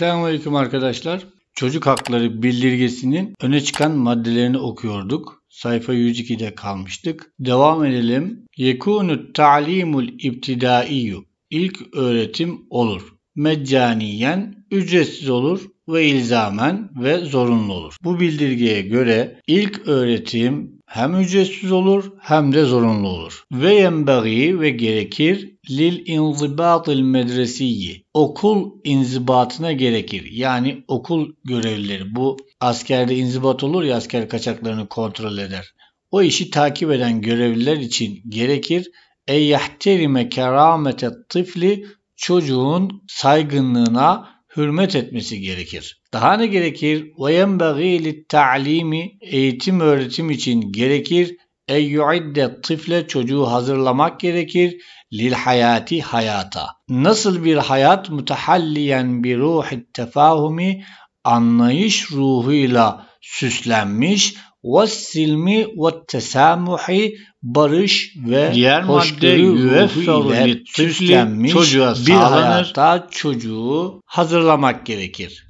Selamünaleyküm arkadaşlar. Çocuk Hakları Bildirgesi'nin öne çıkan maddelerini okuyorduk. Sayfa 102'de kalmıştık. Devam edelim. Yekunu ta'limul ibtidaiyyu. İlk öğretim olur. Meccaniyen ücretsiz olur ve ilzamen ve zorunlu olur. Bu bildirgeye göre ilk öğretim hem ücretsiz olur hem de zorunlu olur. Ve yenbagi ve gerekir lil inzibatil medresiyi okul inzibatına gerekir. Yani okul görevlileri bu askerde inzibat olur ya asker kaçaklarını kontrol eder. O işi takip eden görevliler için gerekir. ey yahterime keramete tifli çocuğun saygınlığına hürmet etmesi gerekir. Daha ne gerekir? وَيَنْبَغِي لِلْتَعْلِيمِ Eğitim öğretim için gerekir. اَيُّعِدَّ tifle çocuğu hazırlamak gerekir. Lil hayati hayata. Nasıl bir hayat mutahalliyen bir ruhi tefahumi anlayış ruhuyla süslenmiş ve وَالتَّسَامُحِ Barış ve Diğer hoşgörü ruhu ile çocuğa bir hayata çocuğu hazırlamak gerekir.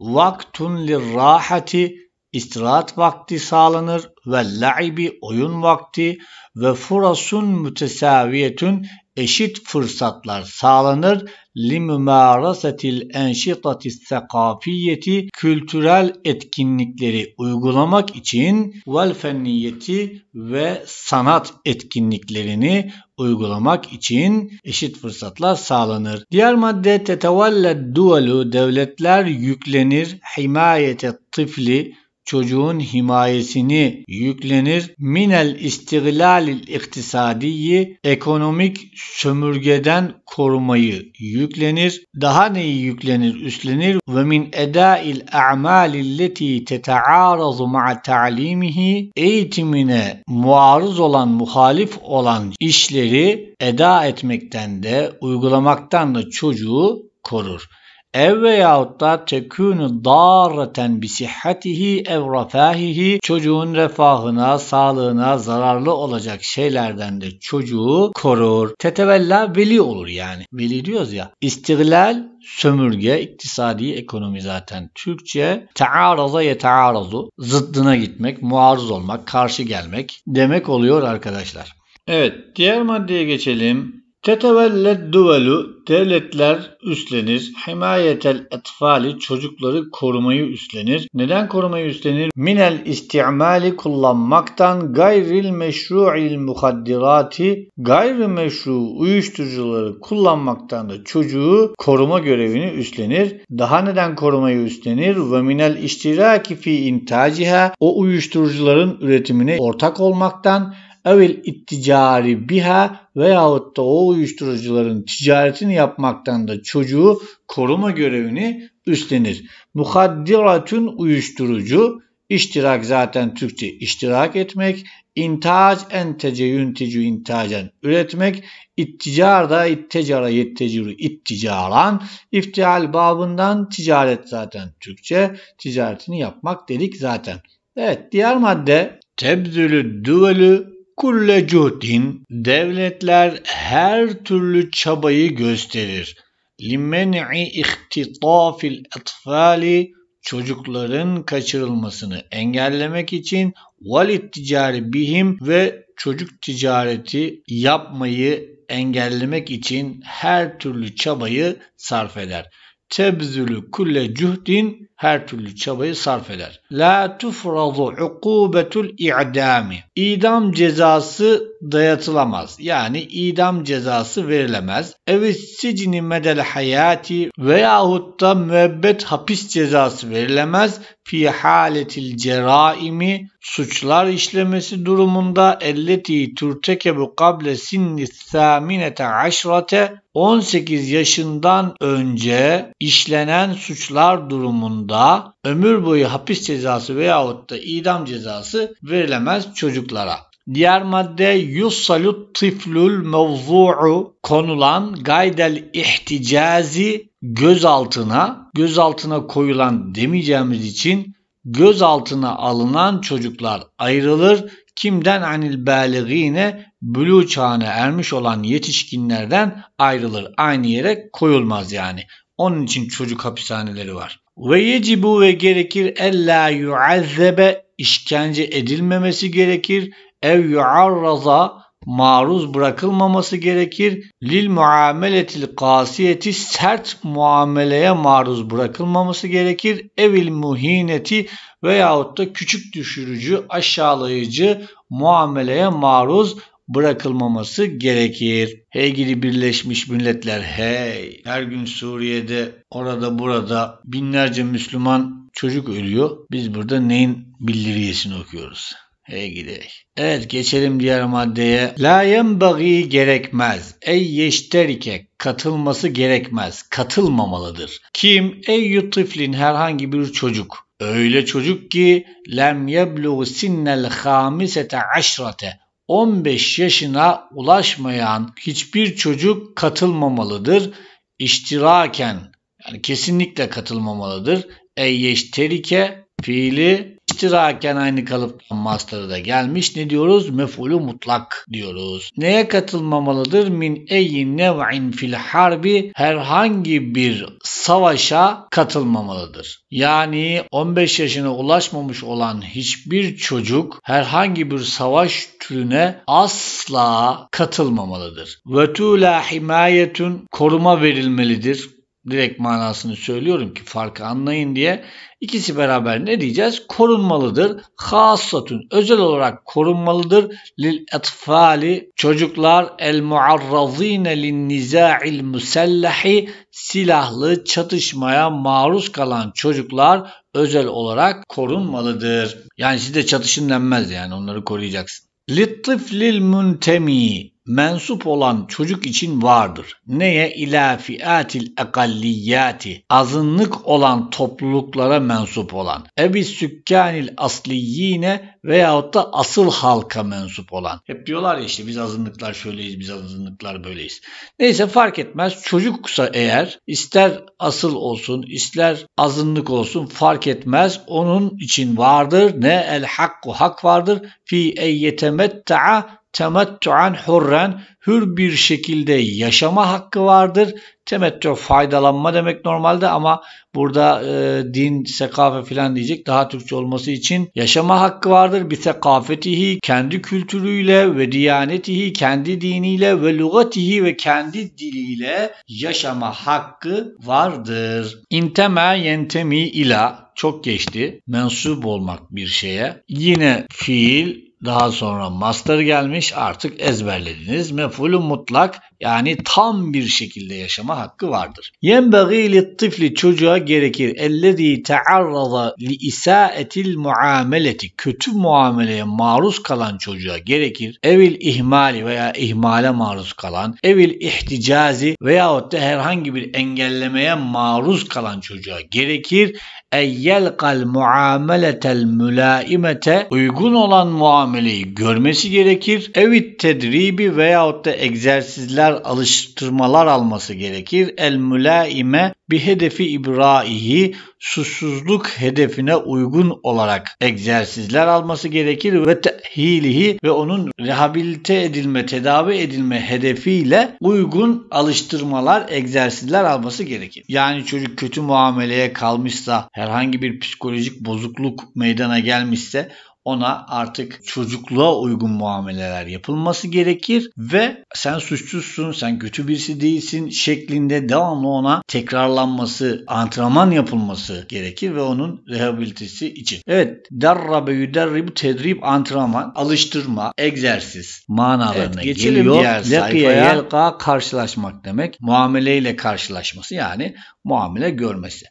Vaktun lirrahati istirahat vakti sağlanır ve laibi oyun vakti ve furasun mütesaviyetün eşit fırsatlar sağlanır limümârasetil enşitatis sekafiyeti kültürel etkinlikleri uygulamak için vel fenniyeti ve sanat etkinliklerini uygulamak için eşit fırsatlar sağlanır. Diğer madde tetevelled duelu devletler yüklenir himayete tifli çocuğun himayesini yüklenir minel istiglalil iktisadiyi ekonomik sömürgeden korumayı yüklenir. Daha neyi yüklenir? Üstlenir. Ve min edail a'malilleti teta'arazu ma'a ta'limihi eğitimine muarız olan, muhalif olan işleri eda etmekten de uygulamaktan da çocuğu korur ev veyahut da tekûnü dâreten bisihhatihi ev refâhihi çocuğun refahına, sağlığına zararlı olacak şeylerden de çocuğu korur. Tetevella veli olur yani. Veli diyoruz ya. İstiglal sömürge, iktisadi ekonomi zaten Türkçe. Taaraza yetaarazu zıddına gitmek, muarız olmak, karşı gelmek demek oluyor arkadaşlar. Evet diğer maddeye geçelim. Tetevelled duvelu devletler üstlenir. Himayetel etfali çocukları korumayı üstlenir. Neden korumayı üstlenir? Minel isti'mali kullanmaktan gayril meşru'il muhaddirati gayri meşru uyuşturucuları kullanmaktan da çocuğu koruma görevini üstlenir. Daha neden korumayı üstlenir? Ve minel iştiraki fi intaciha o uyuşturucuların üretimine ortak olmaktan evil itticari biha veyahut da o uyuşturucuların ticaretini yapmaktan da çocuğu koruma görevini üstlenir. Muhaddiratun uyuşturucu, iştirak zaten Türkçe iştirak etmek, intaj entece yünticu intajen üretmek, itticar da ittecara yetteciru itticaran, iftial babından ticaret zaten Türkçe, ticaretini yapmak dedik zaten. Evet diğer madde tebzülü düvelü Kulle cuhdin devletler her türlü çabayı gösterir. Limen'i ihtitafil etfali çocukların kaçırılmasını engellemek için valit ticari bihim ve çocuk ticareti yapmayı engellemek için her türlü çabayı sarf eder tebzülü kulle cühdin her türlü çabayı sarf eder. La tufrazu ukubetul i'dami. İdam cezası dayatılamaz. Yani idam cezası verilemez. Evet sicni medel hayati veyahut da müebbet hapis cezası verilemez fi haletil ceraimi suçlar işlemesi durumunda elleti turtekebu kable sinni thaminete aşrate 18 yaşından önce işlenen suçlar durumunda ömür boyu hapis cezası veyahut da idam cezası verilemez çocuklara. Diğer madde yussalut tiflül mevzu'u konulan gaydel ihticazi gözaltına, gözaltına koyulan demeyeceğimiz için gözaltına alınan çocuklar ayrılır. Kimden anil baligine bülü çağına ermiş olan yetişkinlerden ayrılır. Aynı yere koyulmaz yani. Onun için çocuk hapishaneleri var. Ve yecibu ve gerekir ella yuazzebe işkence edilmemesi gerekir ev yuarraza maruz bırakılmaması gerekir. Lil muameletil kasiyeti sert muameleye maruz bırakılmaması gerekir. Evil muhineti veyahut da küçük düşürücü, aşağılayıcı muameleye maruz bırakılmaması gerekir. Hey gidi Birleşmiş Milletler hey! Her gün Suriye'de orada burada binlerce Müslüman çocuk ölüyor. Biz burada neyin bildiriyesini okuyoruz? Ey gidelim. Evet geçelim diğer maddeye. La yenbagi gerekmez. Ey yeşterike katılması gerekmez. Katılmamalıdır. Kim? Ey yutiflin herhangi bir çocuk. Öyle çocuk ki lem yebluğu sinnel hamisete aşrate. 15 yaşına ulaşmayan hiçbir çocuk katılmamalıdır. İştiraken yani kesinlikle katılmamalıdır. Ey yeşterike fiili İştiraken aynı kalıptan mastarı da gelmiş. Ne diyoruz? Mef'ulü mutlak diyoruz. Neye katılmamalıdır? Min eyyi nev'in fil harbi herhangi bir savaşa katılmamalıdır. Yani 15 yaşına ulaşmamış olan hiçbir çocuk herhangi bir savaş türüne asla katılmamalıdır. Ve tula himayetun koruma verilmelidir direkt manasını söylüyorum ki farkı anlayın diye. İkisi beraber ne diyeceğiz? Korunmalıdır. Hassatun özel olarak korunmalıdır. Lil etfali çocuklar el muarrazine lin niza'il musallahi silahlı çatışmaya maruz kalan çocuklar özel olarak korunmalıdır. Yani siz de çatışın denmez yani onları koruyacaksın. Littiflil muntemi mensup olan çocuk için vardır. Neye? İlâ fiatil ekalliyati. Azınlık olan topluluklara mensup olan. Evi sükkanil asliyine veyahut da asıl halka mensup olan. Hep diyorlar ya işte biz azınlıklar şöyleyiz, biz azınlıklar böyleyiz. Neyse fark etmez. Çocuksa eğer ister asıl olsun, ister azınlık olsun fark etmez. Onun için vardır. Ne el hakku hak vardır. Fi eyyetemetta'a temettu'an hurren hür bir şekilde yaşama hakkı vardır. Temettü faydalanma demek normalde ama burada e, din, sekafe filan diyecek daha Türkçe olması için yaşama hakkı vardır. Bir sekafetihi kendi kültürüyle ve diyanetihi kendi diniyle ve lugatihi ve kendi diliyle yaşama hakkı vardır. İnteme yentemi ila çok geçti. Mensup olmak bir şeye. Yine fiil daha sonra master gelmiş artık ezberlediniz. Mef'ulü mutlak yani tam bir şekilde yaşama hakkı vardır. Yenbeği li tifli çocuğa gerekir. Ellezî tearraza li isâetil muameleti kötü muameleye maruz kalan çocuğa gerekir. Evil ihmali veya ihmale maruz kalan, evil ihticazi veyahut da herhangi bir engellemeye maruz kalan çocuğa gerekir. Eyyelkal muameletel mülaimete uygun olan muamele muameleyi görmesi gerekir. Evit tedribi veyahut da egzersizler, alıştırmalar alması gerekir. El mülaime bir hedefi ibraihi susuzluk hedefine uygun olarak egzersizler alması gerekir ve tehilihi ve onun rehabilite edilme, tedavi edilme hedefiyle uygun alıştırmalar, egzersizler alması gerekir. Yani çocuk kötü muameleye kalmışsa, herhangi bir psikolojik bozukluk meydana gelmişse ona artık çocukluğa uygun muameleler yapılması gerekir ve sen suçsuzsun, sen kötü birisi değilsin şeklinde devamlı ona tekrarlanması, antrenman yapılması gerekir ve onun rehabilitesi için. Evet, derrabe yüderribu tedrib antrenman, alıştırma, egzersiz manalarına evet, geliyor. Lekiye yelka karşılaşmak demek. Muameleyle karşılaşması yani muamele görmesi.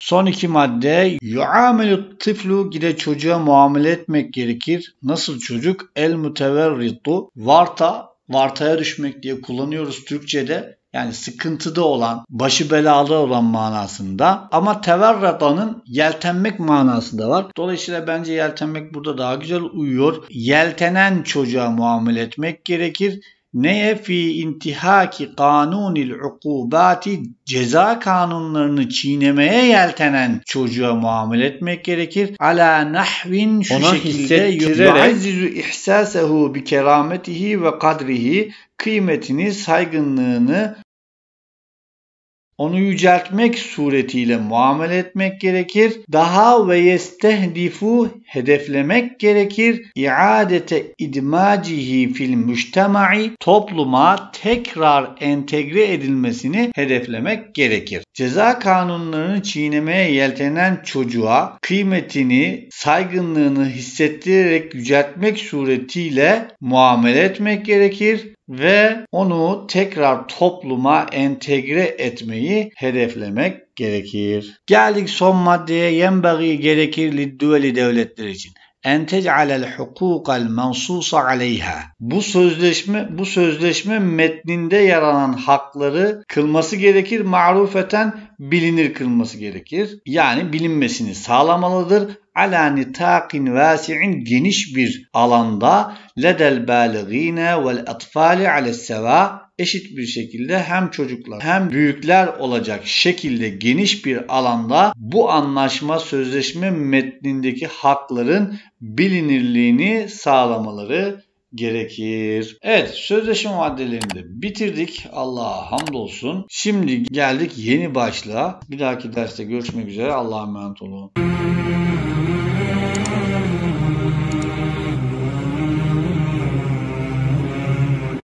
Son iki madde yuamilu tiflu gide çocuğa muamele etmek gerekir. Nasıl çocuk? El muteverritu varta vartaya düşmek diye kullanıyoruz Türkçe'de. Yani sıkıntıda olan, başı belalı olan manasında. Ama teverratanın yeltenmek manasında var. Dolayısıyla bence yeltenmek burada daha güzel uyuyor. Yeltenen çocuğa muamele etmek gerekir neye fi intihaki kanunil ukubati ceza kanunlarını çiğnemeye yeltenen çocuğa muamele etmek gerekir. Ala nahvin şu Ona şekilde yu'azzizu ihsasehu bi kerametihi ve kadrihi kıymetini, saygınlığını onu yüceltmek suretiyle muamele etmek gerekir. Daha ve yestehdifu hedeflemek gerekir. İadete idmacihi fil müştemai topluma tekrar entegre edilmesini hedeflemek gerekir. Ceza kanunlarını çiğnemeye yeltenen çocuğa kıymetini, saygınlığını hissettirerek yüceltmek suretiyle muamele etmek gerekir ve onu tekrar topluma entegre etmeyi hedeflemek gerekir. Geldik son maddeye yenbagi gerekir liddüeli devletler için en tec'alel hukukal mensusa aleyha. Bu sözleşme bu sözleşme metninde yer alan hakları kılması gerekir. Marufeten bilinir kılması gerekir. Yani bilinmesini sağlamalıdır. Ala nitakin vasi'in geniş bir alanda ledel baligine vel etfali alesseva eşit bir şekilde hem çocuklar hem büyükler olacak şekilde geniş bir alanda bu anlaşma sözleşme metnindeki hakların bilinirliğini sağlamaları gerekir. Evet sözleşme maddelerini de bitirdik. Allah'a hamdolsun. Şimdi geldik yeni başla. Bir dahaki derste görüşmek üzere. Allah'a emanet olun.